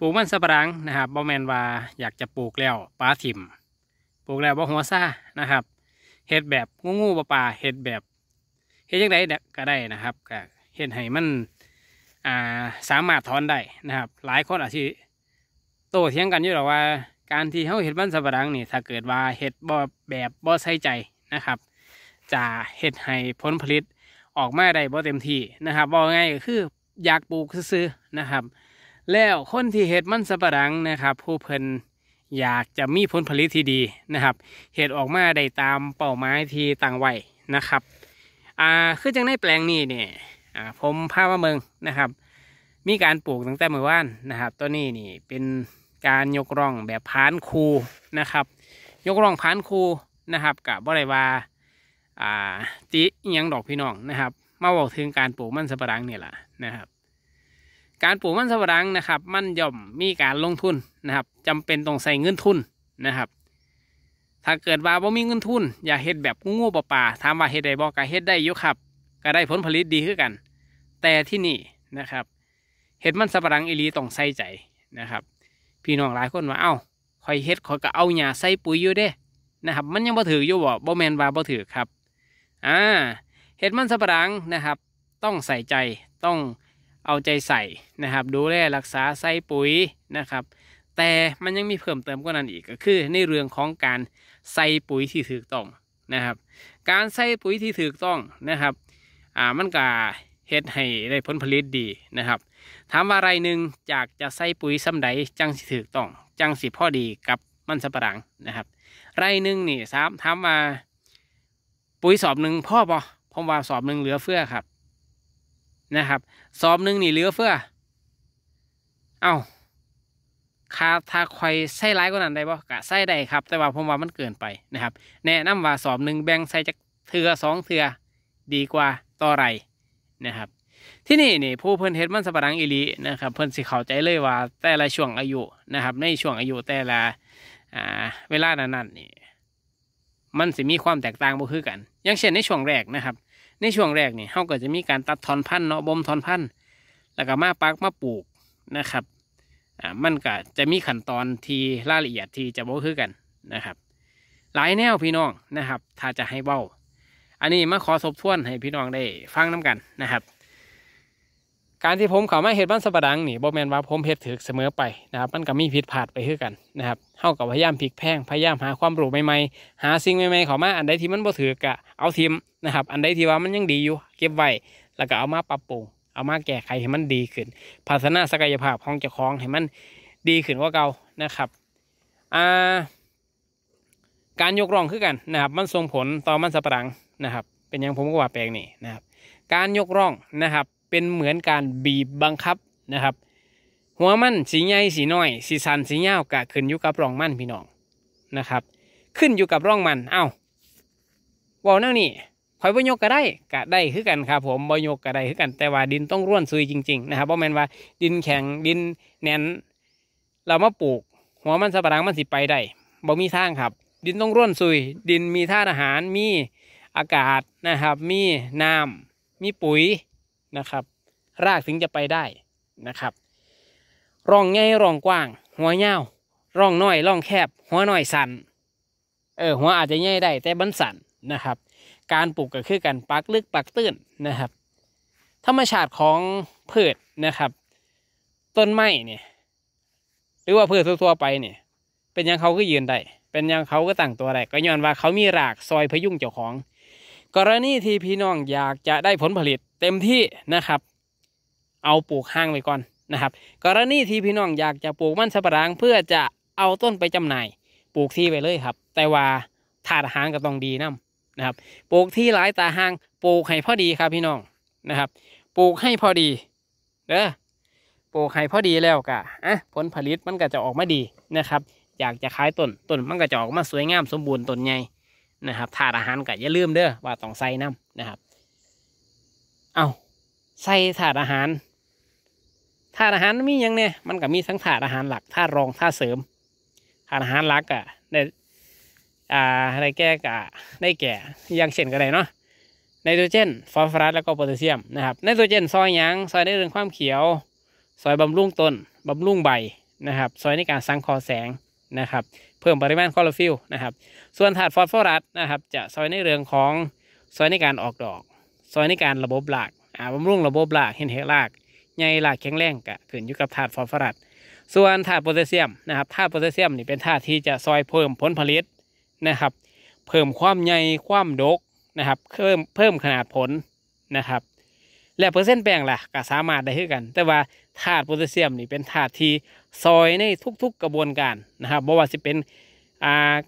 ปลูกมันสับปะรังนะครับบ่แมนว่าอยากจะปลูกแล้วปลาถิ่มปลูกแล้วบ่หัวซ่านะครับเห็ดแบบงูงูปลาปลาเห็ดแบบเห็ดยังไงก็ได้นะครับก็เห็ดให้มันอ่าสามารถถอนได้นะครับ หลายคนอาจจะโตเถียงกันอยู่หรอว่า การที่เขาเห็ดมันสับปะรังนี่ ถ้าเกิดว่าเห็ดบ่แบบบ่ใส่ใจนะครับ จะเห็ดให้ผลผลิตออกมาได้บ่เต็มที่นะครับบ่ง่ายก็คืออยากปลูกซื้อนะครับแล้วคนที่เห็ดมันสบปะรังนะครับ ผู้เพิ่นอยากจะมีผลผลิตที่ดีนะครับเห็ดออกมาได้ตามเป้าหมายที่ต่างไว้นะครับอ่าคือจังในแปลงนี้เนี่ยอ่าผมพามาเมืองนะครับ มีการปลูกตั้งแต่เมื่อวานนะครับตัวนี้นี่เป็นการยกร่องแบบพานคูนะครับ ยกร่องพานคูนะครับกับบริวาอ่าติยังดอกพี่น้องนะครับ มาบอกถึงการปลูกมันสบปะรังเนี่ยแหละนะครับการปลูกมันสำปะหลังนะครับมันย่อมมีการลงทุนนะครับ จำเป็นต้องใส่เงินทุนนะครับ ถ้าเกิดว่าบ่มีเงินทุน อย่าเฮ็ดแบบงูปลาปลาถามว่าเฮ็ดได้บ่ก็เฮ็ดได้อยู่ครับ ก็ได้ผลผลิตดีขึ้นกัน แต่ที่นี่นะครับเฮ็ดมันสำปะหลังอีลีต้องใส่ใจนะครับ พี่น้องหลายคนว่าเอ้าคอยเฮ็ดคอยก็เอาหญ้าใส่ปุ๋ยอยู่เด้นะครับมันยังบ่ถืออยู่บ่บ่แมนว่าบ่ถือครับอ่าเฮ็ดมันสำปะหลังนะครับ ต้องใส่ใจต้องเอาใจใส่นะครับดูแลรักษาใส่ปุ๋ยนะครับ แต่มันยังมีเพิ่มเติมกว่านั้นอีกก็คือในเรื่องของการใส่ปุ๋ยที่ถูกต้องนะครับ การใส่ปุ๋ยที่ถูกต้องนะครับอ่ามันก็เฮ็ดให้ได้ผลผลิตดีนะครับถามว่าไรหนึ่งจากจะใส่ปุ๋ยซ้ำใดจังสิถูกต้อง จังสิพอดีกับมันสับปะหลังนะครับ ไรหนึ่งนี่สามถามว่าปุ๋ยสอบหนึ่งพ่อปอผมว่าสอบหนึ่งเหลือเฟือครับนะครับซอมหนึ่งนี่เหลือเฟือเอา้าคาทาคอยไส้ร้ายกว่านั้นได้ บ่กะไส้ได้ ครับ แต่ ว่าผมว่ามันเกินไป นะครับ แนะนำว่า สอบหนึ่งแบ่งใส่จากเถือสองเถือดีกว่าต่อ ไรนะครับ ที่ นี่ นี่ ผู้เพิ่นเฮ็ดมันสปะรังอิลี นะครับ เพิ่นสิเข้าใจเลยว่า แต่ละช่วงอายุ นะครับ ใน ช่วง อายุ แต่ละเวลานั้นนี่ มันสิมีความแตกต่าง บ่ คือ กัน อย่าง เช่นในช่วงแรก นะครับในช่วงแรกนี่เขาก็จะมีการตัดทอนพันธุ์เนาะ บ่มทอนพันธุ์ แล้วก็มาปักมาปลูกนะครับ อ่า มันก็จะมีขั้นตอนที่รายละเอียดที่จะบ่คือกันนะครับ หลายแนวพี่น้องนะครับ ถ้าจะให้เบ้า อันนี้มาขอสบทวนให้พี่น้องได้ฟังน้ากันนะครับการที่ผมเข้ามาเห็ดบ้านสะปดังนี่บ่แมนว่าผมเห็ดถือเสมอไปนะครับ มันก็มีผิดพลาดไปเทือกันนะครับเท่ากับพยายามพลิกแพงพยายามหาความรู้ใหม่ๆหาสิ่งใหม่ๆเข้ามาอันใดที่มันบ่ถือกะเอาทิมนะครับ อันใดที่ว่ามันยังดีอยู่ เก็บไว้แล้วก็เอามาปรับปรุงเอามาแก้ไขให้มันดีขึ้นพัฒนาศักยภาพของเจ้าของให้มันดีขึ้นกว่าเก่านะครับอ่าการยกรองคือกันนะครับ มันส่งผลต่อมันสะปดังนะครับ เป็นอย่างผมก็ว่าแปลงนี่นะครับ การยกร่องนะครับเป็นเหมือนการบีบบังคับนะครับ หัวมันสีใหญ่สีน้อยสีสันสีเงากะขึ้นอยู่กับร่องมันพี่น้องนะครับ ขึ้นอยู่กับร่องมัน เอา้าวอลนัวนี่คอยบยกก็ได้ก็ได้คือกันครับผมบยกก็ได้คือกันแต่ว่าดินต้องร่วนซุยจริง ๆนะครับเพราะแมนว่าดินแข็งดินแน่นเรามาปลูก หัวมันสับปะรังมันสิไปได้บ่มีทางครับ ดินต้องร่วนซุย ดินมีธาตุอาหารมีอากาศนะครับ มีน้ำมีปุ๋ยนะครับรากถึงจะไปได้นะครับร่องใหญ่ร่องกว้าง หัวเงาร่องน้อยร่องแคบ หัวน้อยสันเออหัวอาจจะใหญ่ได้แต่บันสันนะครับ การปลูกก็คือการปักลึกปักตื้นนะครับ ธรรมชาติของพืชนะครับ ต้นไม้เนี่ยหรือว่าพืชทั่วไปเนี่ยเป็นยังเขาก็ยืนได้เป็นยังเขาก็ตั้งตัวได้ก็ย้อนว่าเขามีรากซอยพยุงเจ้าของกรณีที่พี่น้อง อยากจะได้ผลผลิตเต็มที่นะครับ เอาปลูกห้างไปก่อนนะครับ กรณีที่พี่น้องอยากจะปลูกมันสำปะรังเพื่อจะเอาต้นไปจำหน่าย ปลูกที่ไปเลยครับ แต่ว่าถาดหางก็ต้องดีน้ำนะครับ ปลูกที่หลายตาหางปลูกให้พอดีครับพี่น้องนะครับ ปลูกให้พอดีเด้อปลูกให้พอดีแล้วกะอ่ะผลผลิตมันก็จะออกมาดีนะครับอยากจะขายต้นต้น มันก็จะออกมาสวยงามสมบูรณ์ต้นใหญ่นะครับถาดอาหารก็อย่าลืมเด้อว่าต้องใส่น้ำนะครับ เอาใส่ถาดอาหารถาดอาหารมียังเนี่ยมันก็มีทั้งถาดอาหารหลักถาดรองถาดเสริมถาดอาหารหลักอะในอ่าไนแก่กะ ได้แก่อย่างเช่นก็ได้เนาะไนโตรเจนฟอสฟอรัสแล้วก็โพแทสเซียมนะครับไนโตรเจนซอยยางซอยในเรื่องความเขียวซอยบำรุงต้นบำรุงใบนะครับซอยในการสังเคราะห์แสงนะครับพิ่มปริมาณคลอโรฟิลนะครับ ส่วนถาดฟอสฟอรัสนะครับ จะซอยในเรื่องของซอยในการออกดอก ซอยในการระบบหลากอาบำรุงระบบหลากเห็นเหลากใหญ่หลากแข็งแรงกะขึ้นอยู่กับถาดฟอสฟอรัส ส่วนถาดโพแทสเซียมนะครับถาดโพแทสเซียม นี่เป็นถาดที่จะซอยเพิ่มผลผลิตนะครับ เพิ่มความใหญ่ความดกนะครับ เพิ่มเพิ่มขนาดผลนะครับและเปอร์เซ็นต์แป้งล่ะก็สามารถได้เท่ากัน แต่ว่าธาตุโพแทสเซียมนี่เป็นธาตุที่ซอยในทุกๆกระบวนการนะครับบ่ว่าสิเป็น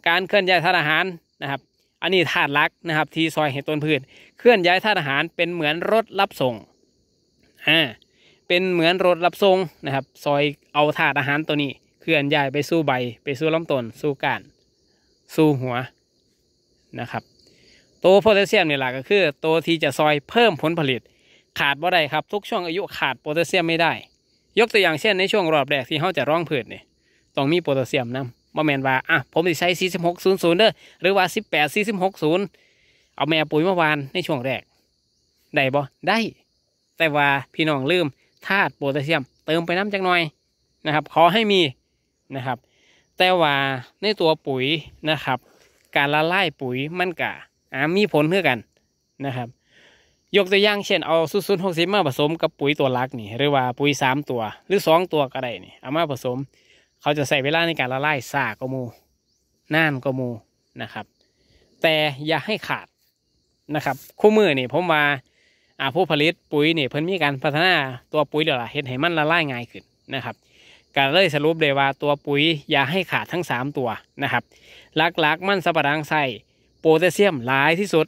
การเคลื่อนย้ายธาตุอาหารนะครับ อันนี้ธาตุลักนะครับที่ซอยให้ต้นพืช เคลื่อนย้ายธาตุอาหารเป็นเหมือนรถรับส่งอ่าเป็นเหมือนรถรับส่งนะครับซอยเอาธาตุอาหารตัวนี้ เคลื่อนย้ายไปสู่ใบไปสู่ลำต้นสู่ก้านสู่หัวนะครับตัวโพแทสเซียมเนี่ยหลักก็คือตัวที่จะซอยเพิ่มผลผลิตขาดบ่ได้ครับทุกช่วงอายุขาดโพแทสเซียมไม่ได้ ยกตัวอย่างเช่นในช่วงรอบแรกที่เขาจะร่องพืชเนี่ยต้องมีโพแทสเซียมนำบ่แมนว่า อ่ะ ผมจะใช้4600เด้อหรือว่า 18460เอาแม่ปุ๋ยเมื่อวานในช่วงแรก ได้บ่ได้แต่ว่าพี่น้องลืมธาตุโพแทสเซียมเติมไปน้ำจักหน่อยนะครับ ขอให้มีนะครับ แต่ว่าในตัวปุ๋ยนะครับ การละลายปุ๋ยมันกะอ่า มีผลเท่ากันนะครับยกตัวอย่างเช่นเอาซูซูนหกสิบมาผสมกับปุ๋ยตัวหลักนี่ หรือว่าปุ๋ยสามตัว หรือสองตัวก็ได้นี่เอามาผสม เขาจะใส่เวลาในการละลายซากกมูน่านกมูนะครับ แต่อย่าให้ขาดนะครับคู่มือนี่ผมว่าอาผู้ผลิตปุ๋ยนี่เพิ่นมีการพัฒนาตัวปุ๋ยเดี๋ยวละเห็นให้มันละลายง่ายขึ้นนะครับก็เลยสรุปเลยว่าตัวปุ๋ยอย่าให้ขาดทั้ง3ตัวนะครับ หลักๆ มันสับปะรังใส่โพแทสเซียมหลายที่สุด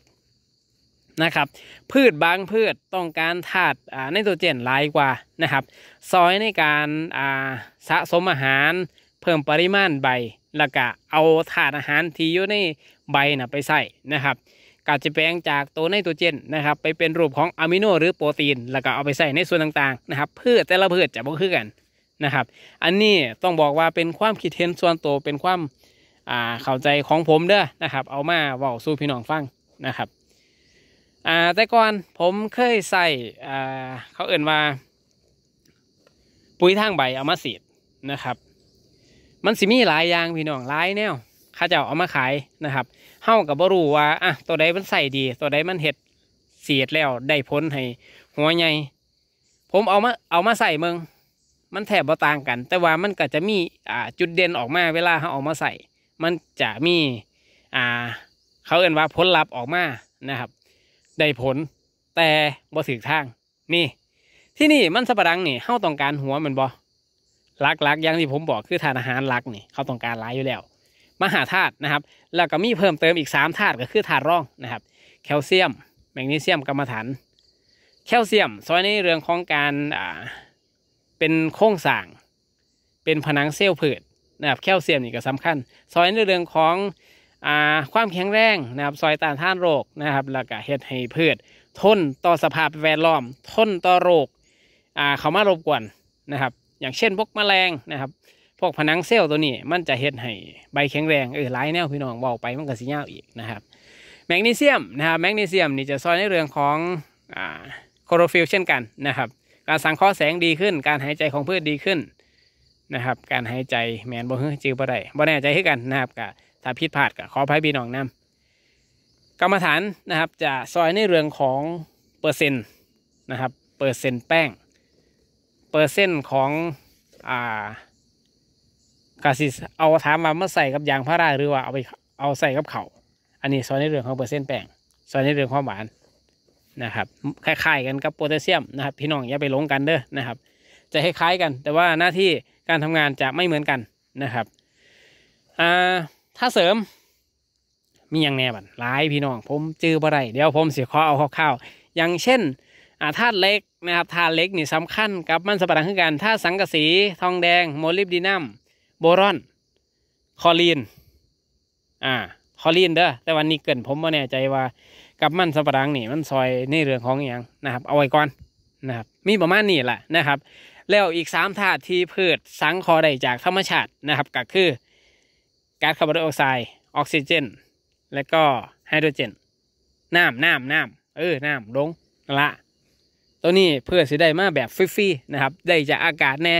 นะครับพืชบางพืชต้องการธาตุไนโตรเจนหลายกว่านะครับซอยในการสะสมอาหารเพิ่มปริมาณใบแล้วก็เอาธาตุอาหารที่อยู่ในใบนะไปใส่นะครับก็จะแปลงจากตัวไนโตรเจนนะครับ ไปเป็นรูปของอะมิโนหรือโปรตีนแล้วก็เอาไปใส่ในส่วนต่างๆ นะครับพืชแต่ละพืชจะบ่คือกันนะครับ อันนี้ต้องบอกว่าเป็นความคิดเห็นส่วนตัวเป็นความเข้าใจของผมเด้อนะครับ เอามาบอกสู้พี่น้องฟังนะครับอ่าแต่ก่อนผมเคยใส่อ่าเขาเอ่นว่า ปุ๋ยทางใบเอามาสีดนะครับ มันสิมีหลายอย่างพี่น้องหลายแนวข้าจะเอามาขายนะครับเฮ้ากับบรูว่าอ่ะตัวใดมันใส่ดี ตัวใดมันเห็ดเสียดแล้วได้พ้นให้ หัวใหญ่ผมเอามาเอามาใส่เมืองมันแทบบาต่างกัน แต่ว่ามันก็จะมีอ่าจุดเด่นออกมา เวลาเขาออกมาใส่มันจะมีอ่าเขาเอ่นว่าผลลัพธ์ออกมานะครับได้ผลแต่บ่สึงทางนี่ ที่นี่มันสปะรังนี่เข้าต้องการหัวมันบ่ลักลักอย่างที่ผมบอกคือทานอาหารลักนี่เขาต้องการหลายอยู่แล้ว มหาธาตุนะครับ แล้วก็มีเพิ่มเติมอีก3ธาตุก็คือธาตุร่องนะครับ แคลเซียม แมกนีเซียมกรรมฐานแคลเซียมซอยในเรื่องของการอ่าเป็นโครงสร้างเป็นผนังเซลล์ผืดนะครับ แคลเซียมนี่ก็สำคัญซอยในเรื่องของความแข็งแรงนะครับซอยต้านทานโรคนะครับแล้วก็เฮ็ดให้พืช ทนต่อสภาพแวดล้อม ทนต่อโรคเขามารบกวนนะครับอย่างเช่นพวกแมลงนะครับพวกผนังเซลล์ตัวนี้มันจะเฮ็ดให้ ใบแข็งแรงเออหลายแนวพี่น้องเบาไปมันก็สิยาวอีกนะครับแมกนีเซียมนะครับแมกนีเซียมนี่จะซอยในเรื่องของโคโรฟิลเช่นกันนะครับการสังเคราะห์แสงดีขึ้น การหายใจของพืชดีขึ้นนะครับการหายใจแมนบ่เฮือจือบ่ได้บ่แน่ใจให้กันนะครับกับถ้าผิดพลาดก็ขออภัยพี่น้องนํกรรมฐานนะครับ จะซอยในเรื่องของเปอร์เซ็นต์นะครับ เปอร์เซ็นต์แป้งเปอร์เซ็นต์ของอ่ากาซิเอาถามว่ามาใส่กับยางพาราหรือว่าเอาไปเอาใส่กับเขาาอันนี้ซอยในเรื่องของเปอร์เซ็นต์แป้งซอยในเรื่องความหวานนะครับ คล้ายๆกันกับโพแทสเซียมนะครับ พี่น้องอย่าไปหลงกันเด้อนะครับ จะคล้ายๆกัน แต่ว่าหน้าที่การทำงานจะไม่เหมือนกันนะครับอ่าถ้าเสริมมีอย่างแน่บันหลายพี่น้องผมจื้อบะไรเดี๋ยวผมเสียข้อเอาข้าวๆอย่างเช่นอาธาตุเล็กนะครับธาตุเล็กนี่สำคัญกับมันสปาร์ขึ้นกันธาตุสังกะสีทองแดง โมลิบดีนัม โบรอน คอลีนอ่าคอลีนเด้อแต่วันนี้เกินผมไม่แน่ใจว่า กับมันสปาาั์นี่ มันซอยในเรื่องของอย่างนะครับ เอาไว้ก่อนนะครับมีประมาณนี้แหละนะครับ แล้วอีกสามธาตุที่พืชสังคอได้จากธรรมชาตินะครับก็คือก๊าซคาร์บอนไดออกไซด์ออกซิเจน และก็ไฮโดรเจนน้ำน้ำน้ำเออน้ำลงละตัวนี้เพื่อสิได้มาแบบฟรีๆนะครับ ได้จากอากาศแน่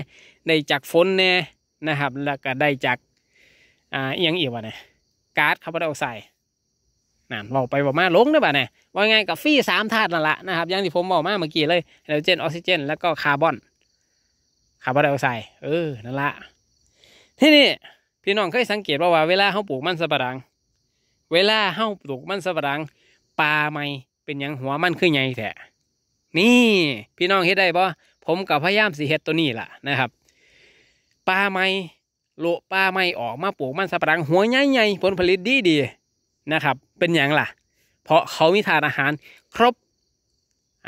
ได้จากฝนแน่นะครับ แล้วก็ได้จากอ่าเอียงอีกวะเนี่ยก๊าซคาร์บอนไดออกไซด์นั่นเราไปบอกมาลงได้ป่ะเนี่ยว่าไงกับฟรีสามธาตุนั่นละนะครับอย่างที่ผมบอกมาเมื่อกี้เลยไฮโดรเจนออกซิเจน แล้วก็คาร์บอนคาร์บอนไดออกไซด์เออนั่นละที่นี่พี่น้องเคยสังเกตว่าว่าเวลาเขาปลูกมันสับปะรังเวลาเขาปลูกมันสับปะรังปลาไม่เป็นอย่างหัวมันขึ้นใหญ่แท้นี่พี่น้องเห็นได้ป่ผมกับพยายามสีเห็ดตัวนี้ล่ะนะครับ ปลาไม่โลปลาไม่ออกมาปลูกมันสับปะรังหัวใหญ่ๆผลผลิตดีดีนะครับ เป็นอย่างล่ะ เพราะเขามีธานอาหารครบ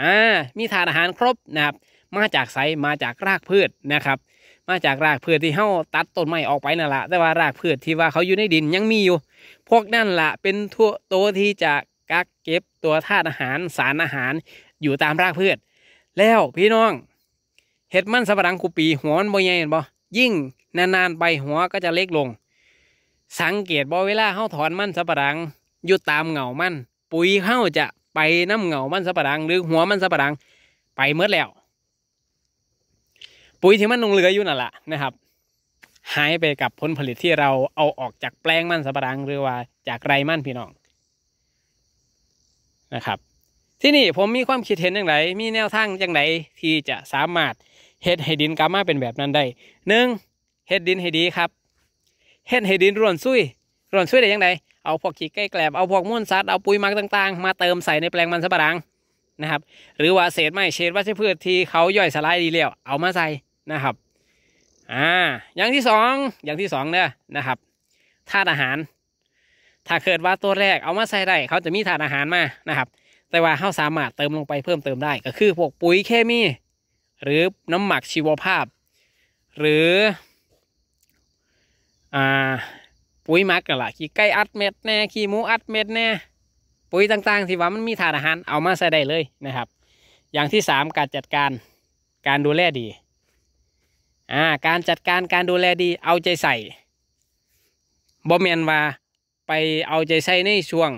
อ่ามีธานอาหารครบนะครับ มาจากไซมาจากรากพืชนะครับมาจากรากพืชที่เฮาตัดต้นไม้ออกไปนั่นแหละแต่ว่ารากพืชที่ว่าเขาอยู่ในดินยังมีอยู่ พวกนั่นละเป็นทั่วตัวที่จะกักเก็บตัวธาตุอาหารสารอาหารอยู่ตามรากพืช แล้วพี่น้องเห็ดมันสับปะรังคูปีหัวมันบ่ใหญ่บ่ยิ่งนานๆไปหัวก็จะเล็กลงสังเกตบ่เวลาเฮาถอนมันสับปะรังอยู่ตามเหงามันปุ๋ยเฮาจะไปน้ำเหงามันสับปะรัง หรือหัวมันสับปะรังไปเมื่อแล้วปุ๋ยที่มันลงเหลืออยู่นั่นแหละนะครับหายไปกับผลผลิตที่เราเอาออกจากแปลงมันสำปะหลังหรือว่าจากไรมันพี่น้องนะครับที่นี่ผมมีความคิดเห็นอย่างไรมีแนวทางอย่างไรที่จะสามารถเฮ็ดให้ดินกามาเป็นแบบนั้นได้หนึ่งเฮ็ดดินให้ดีครับเฮ็ดให้ดินร่วนซุยร่วนซุยได้อย่างไรเอาพวกขี้ไก่แกลบเอาพวกมุวนซัดเอาปุ๋ยมักต่างๆ มาเติมใส่ในแปลงมันสำปะหลังนะครับหรือว่าเศษไม้เศษวัชพืชที่เขาย่อยสลายดีแล้วเอามาใส่นะครับ อ่า อย่างที่สองอย่างที่สองเนี่ยนะครับธาตุอาหาร ถ้าเกิดว่าตัวแรกเอามาใส่ได้ เขาจะมีธาตุอาหารมา นะครับ แต่ว่าเขาสามารถเติมลงไปเพิ่มเติมได้ ก็คือพวกปุ๋ยเคมี หรือน้ำหมักชีวภาพ หรือ อ่า ปุ๋ยมัก กันละขี้ ไก่อัดเม็ด แน่ ขี้หมูอัดเม็ดแน่ ปุ๋ยต่างๆที่ว่ามันมีธาตุอาหารเอามาใส่ได้เลยนะครับ อย่างที่สามการจัดการ การดูแลดีอาการจัดการการดูแลดีเอาใจใส่บ่แมนว่าไปเอาใจใส่ในช่วง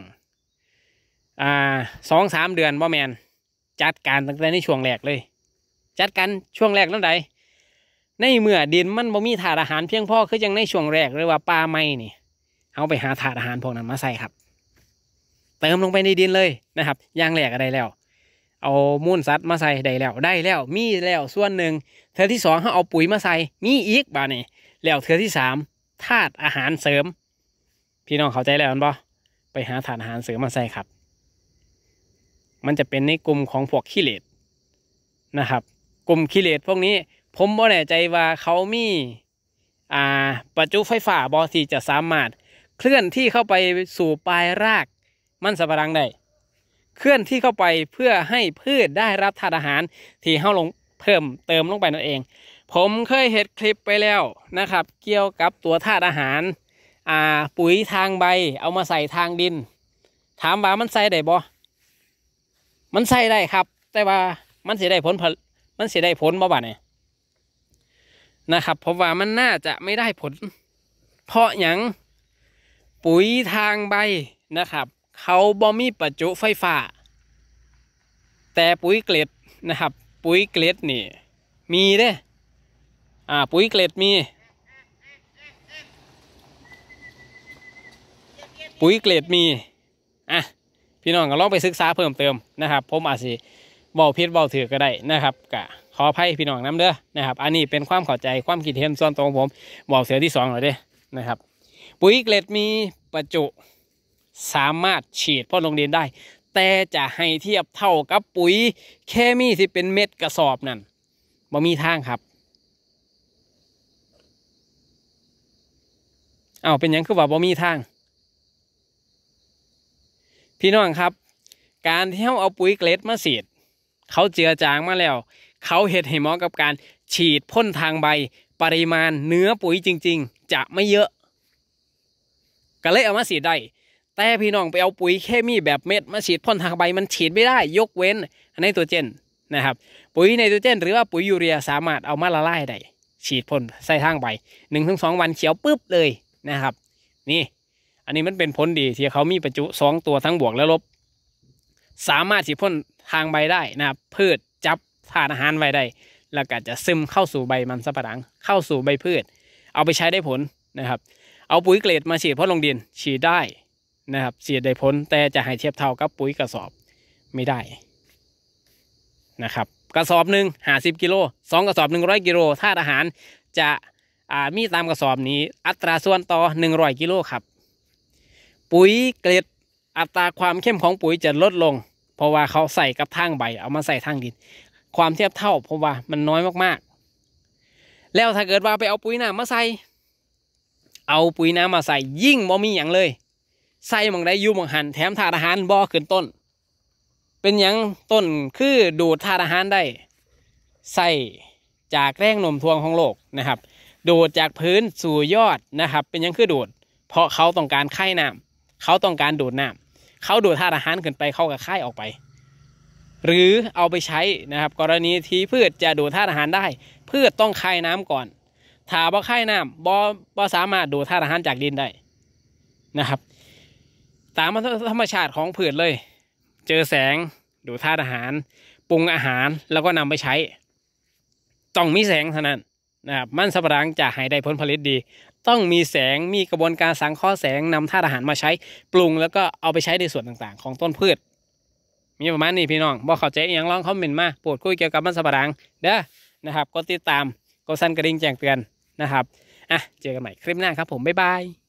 อ่าสองสามเดือนบ่แมนจัดการตั้งแต่ในช่วงแรกเลย จัดการช่วงแรกแล้วใดในเมื่อดินมันบ่มีถาดอาหารเพียงพอคือยังในช่วงแรกเลยว่าปลาไม่นี่ เอาไปหาถาดอาหารพวกนั้นมาใส่ครับเติมลงไปในดินเลยนะครับย่างแหลกอะไรแล้วเอามูลสัตว์มาใส่ได้แล้วได้แล้วมีแล้วส่วนหนึ่งเธอที่สองเขาเอาปุ๋ยมาใส่มีอีกบ้านี่แล้วเธอที่สามธาตุอาหารเสริม พี่น้องเข้าใจแล้วมั้ยไปหาธาตุอาหารเสริมมาใส่ครับ มันจะเป็นในกลุ่มของพวกขี้เหล็ดนะครับ กลุ่มขี้เหล็ดพวกนี้ผมบ่แน่ใจว่าเขามีอ่าประจุไฟฟ้าบอที่จะสามารถเคลื่อนที่เข้าไปสู่ปลายราก มันสับปะรังได้เคลื่อนที่เข้าไปเพื่อให้พืชได้รับธาตุอาหารที่เข้าลงเพิ่มเติมลงไปนั่นเอง ผมเคยเห็นคลิปไปแล้วนะครับ เกี่ยวกับตัวธาตุอาหาร อ่า ปุ๋ยทางใบเอามาใส่ทางดิน ถามว่ามันใส่ได้บ่มันใส่ได้ครับ แต่ว่ามันเสียได้ผลผลมันเสียได้ผลบ่บ่เนี่ยนะครับ เพราะว่ามันน่าจะไม่ได้ผล เพราะอย่างปุ๋ยทางใบนะครับเขาบ่มีประจุไฟฟ้า แต่ปุ๋ยเกล็ดนะครับปุ๋ยเกล็ดนี่ มีเด้อ่า ปุ๋ยเกล็ดมี ปุ๋ยเกล็ดมีอ่ะพี่น้องก็ลองไปศึกษาเพิ่มเติมนะครับผมอาจจะบอกพิษบบกถือก็ได้นะครับกะขออภัยพี่น้องน้ำเด้อนะครับ อันนี้เป็นความเข้าใจความคิดเห็นส่วนตัวของผมบอกเสียที่สองหน่อยเด้นะครับปุ๋ยเกล็ดมีประจุสามารถฉีดพ่นลงดินได้ แต่จะให้เทียบเท่ากับปุ๋ยเคมีที่เป็นเม็ดกระสอบนั่นบ่มีทางครับเอาเป็นยังคือว่าบ่มีทางพี่น้องครับ การที่เขาเอาปุ๋ยเกรดมาฉีด เขาเจือจางมาแล้ว เขาเห็ดให้หมอกับการฉีดพ่นทางใบ ปริมาณเนื้อปุ๋ยจริงๆ จะไม่เยอะก็เลยเอามาฉีดได้แต่พี่น้องไปเอาปุ๋ยเคมีแบบเม็ด มาฉีดพ่นทางใบมันฉีดไม่ได้ยกเว้นในตัวเจนนะครับปุ๋ยในตัวเจน หรือว่าปุ๋ยยูเรีย สามารถเอามาละลายได้ฉีดพ่นใส่ทางใบหนึ่งถึงสองวันเขียวปุ๊บเลยนะครับ นี่อันนี้มันเป็นผลดีที่เขามีประจุสองตัวทั้งบวกและลบ สามารถฉีดพ่นทางใบได้นะครับพืชจับทานอาหารไว้ได้แล้วก็จะซึมเข้าสู่ใบมันสัปะหลังเข้าสู่ใบพืช เอาไปใช้ได้ผลนะครับ เอาปุ๋ยเกรดมาฉีดพ่นลงดิน ฉีดได้นะครับเสียได้ผลแต่จะให้เทียบเท่ากับปุ๋ยกระสอบไม่ได้นะครับกระสอบหนึ่งห้าสิบกิโลสองกระสอบหนึ่งร้อยกิโลธาตุอาหารจะมีตามกระสอบนี้อัตราส่วนต่อหนึ่งร้อยกิโลครับปุ๋ยเกล็ดอัตราความเข้มของปุ๋ยจะลดลง เพราะว่าเขาใส่กับทางใบ เอามาใส่ทางดิน ความเทียบเท่าเพราะว่ามันน้อยมากๆ แล้วถ้าเกิดว่าไปเอาปุ๋ยน้ำมาใส่ เอาปุ๋ยน้ำมาใส่ยิ่งบ่มีอย่างเลยใส่มองได้ยู่มองหันแถมธาตุอาหารบ่อขึ้นต้น เป็นอย่างต้นคือดูดธาตุอาหารได้ ใส่จากแรงนมทวงของโลกนะครับ ดูดจากพื้นสู่ยอดนะครับ เป็นยังคือดูด เพราะเขาต้องการไข่น้ำเขาต้องการดูดน้ำเขาดูดธาตุอาหารขึ้นไปเข้ากับไข่ออกไป หรือเอาไปใช้นะครับ กรณีที่พืชจะดูดธาตุอาหารได้พืชต้องไข่น้ำก่อนถ้าบ่ไข่น้ำบ่บ่สามารถดูดธาตุอาหารจากดินได้นะครับตามธรรมชาติของผืนเลย เจอแสงดูธาตุอาหาร ปรุงอาหารแล้วก็นำไปใช้ต้องมีแสงเท่านั้นนะครับมันสับปะรังจะให้ได้ผลผลิตดี ต้องมีแสงมีกระบวนการสังเคราะห์แสงนำธาตุอาหารมาใช้ปรุง แล้วก็เอาไปใช้ในส่วนต่างๆ ของต้นพืช มีประมาณนี้พี่น้องบอกเขาใจอย่าง้องคอมเมนต์มาปวดคุยเกี่ยวกับมันสับปะรังเด้อนะครับก็ติดตามก็สั่นกระดิ่งแจ้งเตือนนะครับอ่ะเจอกันใหม่คลิปหน้าครับ ผมบ๊ายบาย